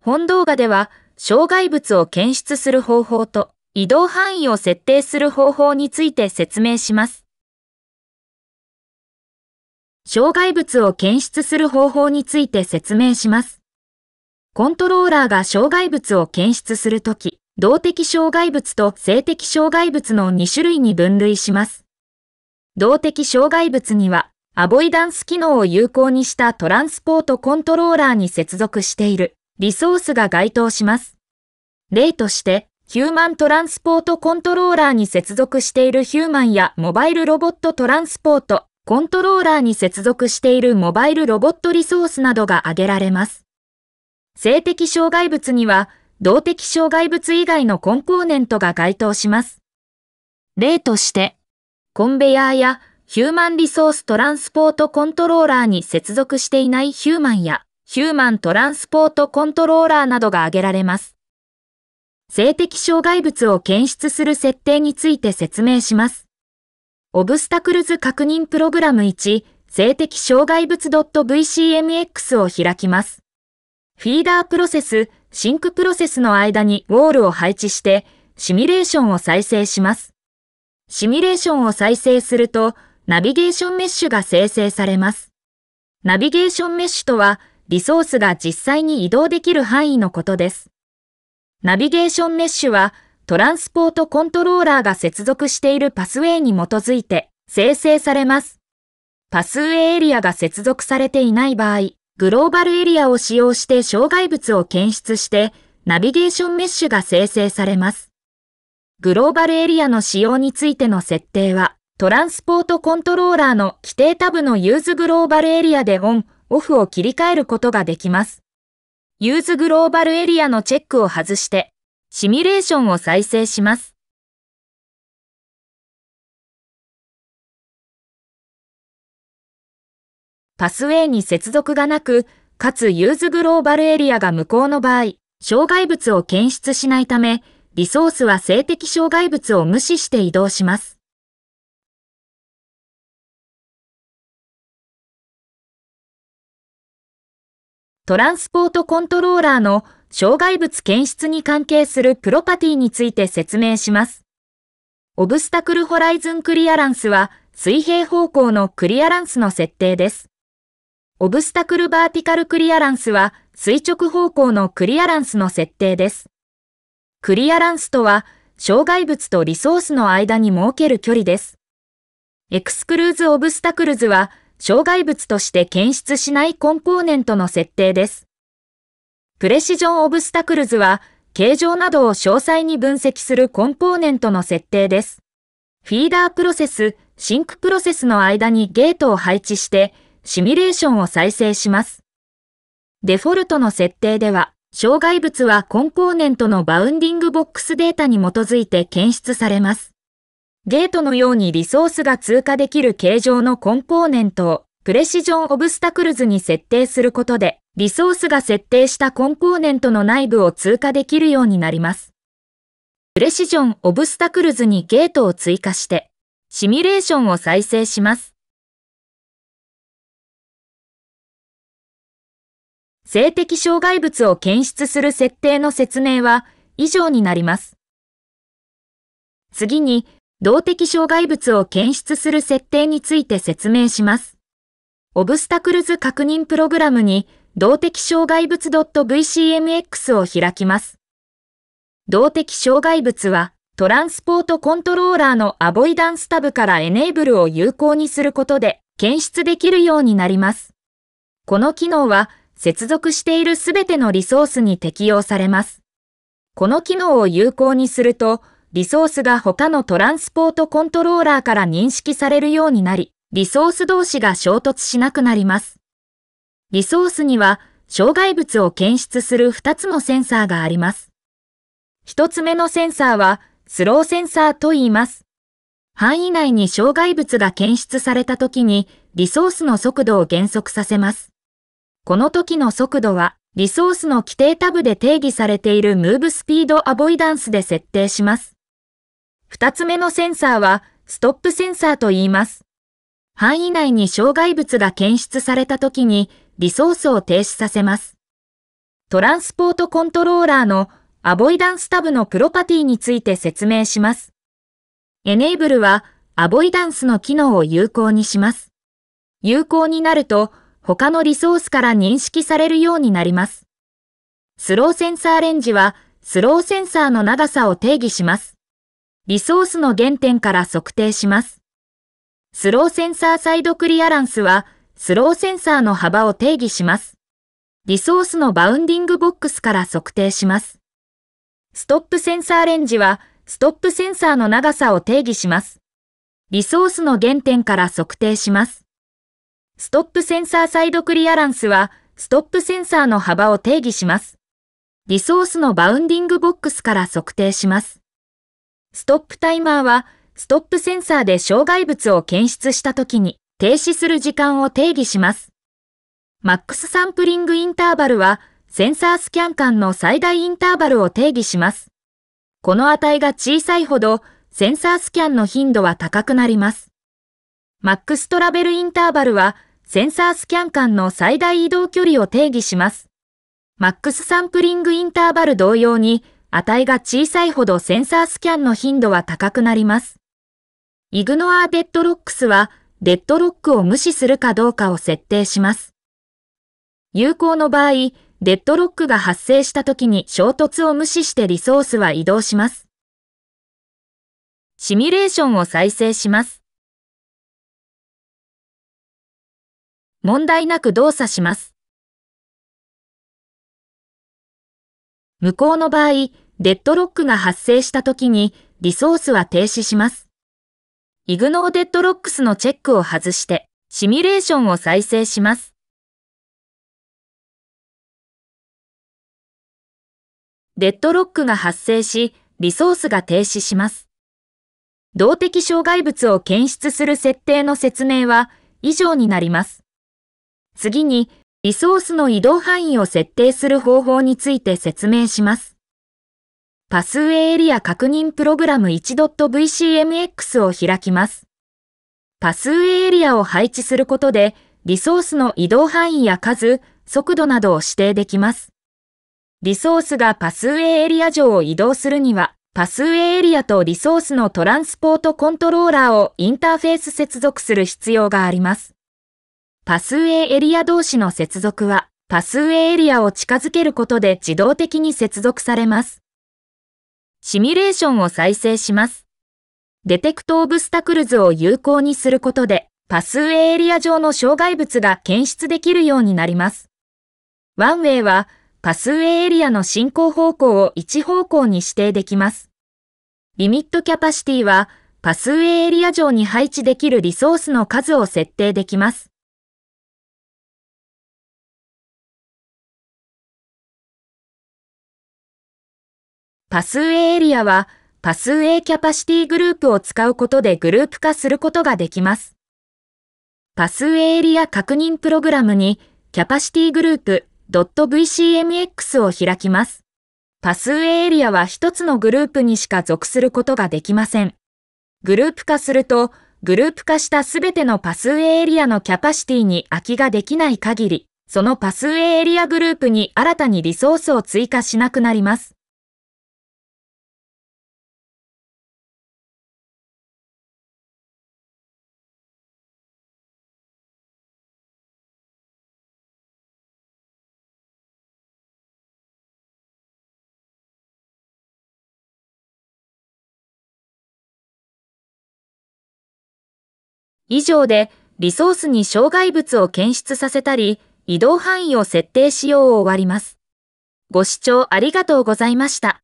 本動画では、障害物を検出する方法と移動範囲を設定する方法について説明します。障害物を検出する方法について説明します。コントローラーが障害物を検出するとき、動的障害物と性的障害物の2種類に分類します。動的障害物には、アボイダンス機能を有効にしたトランスポートコントローラーに接続しているリソースが該当します。例として、ヒューマントランスポートコントローラーに接続しているヒューマンやモバイルロボットトランスポートコントローラーに接続しているモバイルロボットリソースなどが挙げられます。性的障害物には、動的障害物以外のコンポーネントが該当します。例として、コンベヤーやヒューマンリソーストランスポートコントローラーに接続していないヒューマンやヒューマントランスポートコントローラーなどが挙げられます。性的障害物を検出する設定について説明します。オブスタクルズ確認プログラム1、性的障害物 .vcmx を開きます。フィーダープロセス、シンクプロセスの間にウォールを配置して、シミュレーションを再生します。シミュレーションを再生すると、ナビゲーションメッシュが生成されます。ナビゲーションメッシュとは、リソースが実際に移動できる範囲のことです。ナビゲーションメッシュは、トランスポートコントローラーが接続しているパスウェイに基づいて生成されます。パスウェイエリアが接続されていない場合、グローバルエリアを使用して障害物を検出して、ナビゲーションメッシュが生成されます。グローバルエリアの使用についての設定は、トランスポートコントローラーの規定タブのユーズグローバルエリアでオン、オフを切り替えることができます。ユーズグローバルエリアのチェックを外して、シミュレーションを再生します。パスウェイに接続がなく、かつユーズグローバルエリアが無効の場合、障害物を検出しないため、リソースは性的障害物を無視して移動します。トランスポートコントローラーの障害物検出に関係するプロパティについて説明します。オブスタクルホライズンクリアランスは水平方向のクリアランスの設定です。オブスタクルバーティカルクリアランスは垂直方向のクリアランスの設定です。クリアランスとは障害物とリソースの間に設ける距離です。エクスクルーズオブスタクルズは障害物として検出しないコンポーネントの設定です。プレシジョンオブスタクルズは、形状などを詳細に分析するコンポーネントの設定です。フィーダープロセス、シンクプロセスの間にゲートを配置して、シミュレーションを再生します。デフォルトの設定では、障害物はコンポーネントのバウンディングボックスデータに基づいて検出されます。ゲートのようにリソースが通過できる形状のコンポーネントをプレシジョンオブスタクルズに設定することで、リソースが設定したコンポーネントの内部を通過できるようになります。プレシジョンオブスタクルズにゲートを追加して、シミュレーションを再生します。性的障害物を検出する設定の説明は以上になります。次に、動的障害物を検出する設定について説明します。オブスタクルズ確認プログラムに動的障害物 .vcmx を開きます。動的障害物はトランスポートコントローラーのアボイダンスタブからエネーブルを有効にすることで検出できるようになります。この機能は接続しているすべてのリソースに適用されます。この機能を有効にすると、リソースが他のトランスポートコントローラーから認識されるようになり、リソース同士が衝突しなくなります。リソースには、障害物を検出する2つのセンサーがあります。1つ目のセンサーは、スローセンサーと言います。範囲内に障害物が検出された時に、リソースの速度を減速させます。この時の速度は、リソースの規定タブで定義されているムーブスピードアボイダンスで設定します。二つ目のセンサーは、ストップセンサーと言います。範囲内に障害物が検出された時に、リソースを停止させます。トランスポートコントローラーのアボイダンスタブのプロパティについて説明します。enable はアボイダンスの機能を有効にします。有効になると他のリソースから認識されるようになります。スローセンサーレンジはスローセンサーの長さを定義します。リソースの原点から測定します。スローセンサーサイドクリアランスは、スローセンサーの幅を定義します。リソースのバウンディングボックスから測定します。ストップセンサーレンジは、ストップセンサーの長さを定義します。リソースの原点から測定します。ストップセンサーサイドクリアランスは、ストップセンサーの幅を定義します。リソースのバウンディングボックスから測定します。ストップタイマーは、ストップセンサーで障害物を検出した時に停止する時間を定義します。マックスサンプリングインターバルは、センサースキャン間の最大インターバルを定義します。この値が小さいほど、センサースキャンの頻度は高くなります。マックストラベルインターバルは、センサースキャン間の最大移動距離を定義します。マックスサンプリングインターバル同様に、値が小さいほどセンサースキャンの頻度は高くなります。イグノアーデッドロックスは、デッドロックを無視するかどうかを設定します。有効の場合、デッドロックが発生した時に衝突を無視してリソースは移動します。シミュレーションを再生します。問題なく動作します。無効の場合、デッドロックが発生した時にリソースは停止します。イグノーデッドロックスのチェックを外してシミュレーションを再生します。デッドロックが発生し、リソースが停止します。動的障害物を検出する設定の説明は以上になります。次にリソースの移動範囲を設定する方法について説明します。パスウェイエリア確認プログラム 1.vcmx を開きます。パスウェイエリアを配置することで、リソースの移動範囲や数、速度などを指定できます。リソースがパスウェイエリア上を移動するには、パスウェイエリアとリソースのトランスポートコントローラーをインターフェース接続する必要があります。パスウェイエリア同士の接続は、パスウェイエリアを近づけることで自動的に接続されます。シミュレーションを再生します。デテクトオブスタクルズを有効にすることで、パスウェイエリア上の障害物が検出できるようになります。ワンウェイは、パスウェイエリアの進行方向を1方向に指定できます。リミットキャパシティは、パスウェイエリア上に配置できるリソースの数を設定できます。パスウェイエリアは、パスウェイキャパシティグループを使うことでグループ化することができます。パスウェイエリア確認プログラムに、キャパシティグループ .vcmx を開きます。パスウェイエリアは一つのグループにしか属することができません。グループ化すると、グループ化したすべてのパスウェイエリアのキャパシティに空きができない限り、そのパスウェイエリアグループに新たにリソースを追加しなくなります。以上で、リソースに障害物を検出させたり、移動範囲を設定しようを終わります。ご視聴ありがとうございました。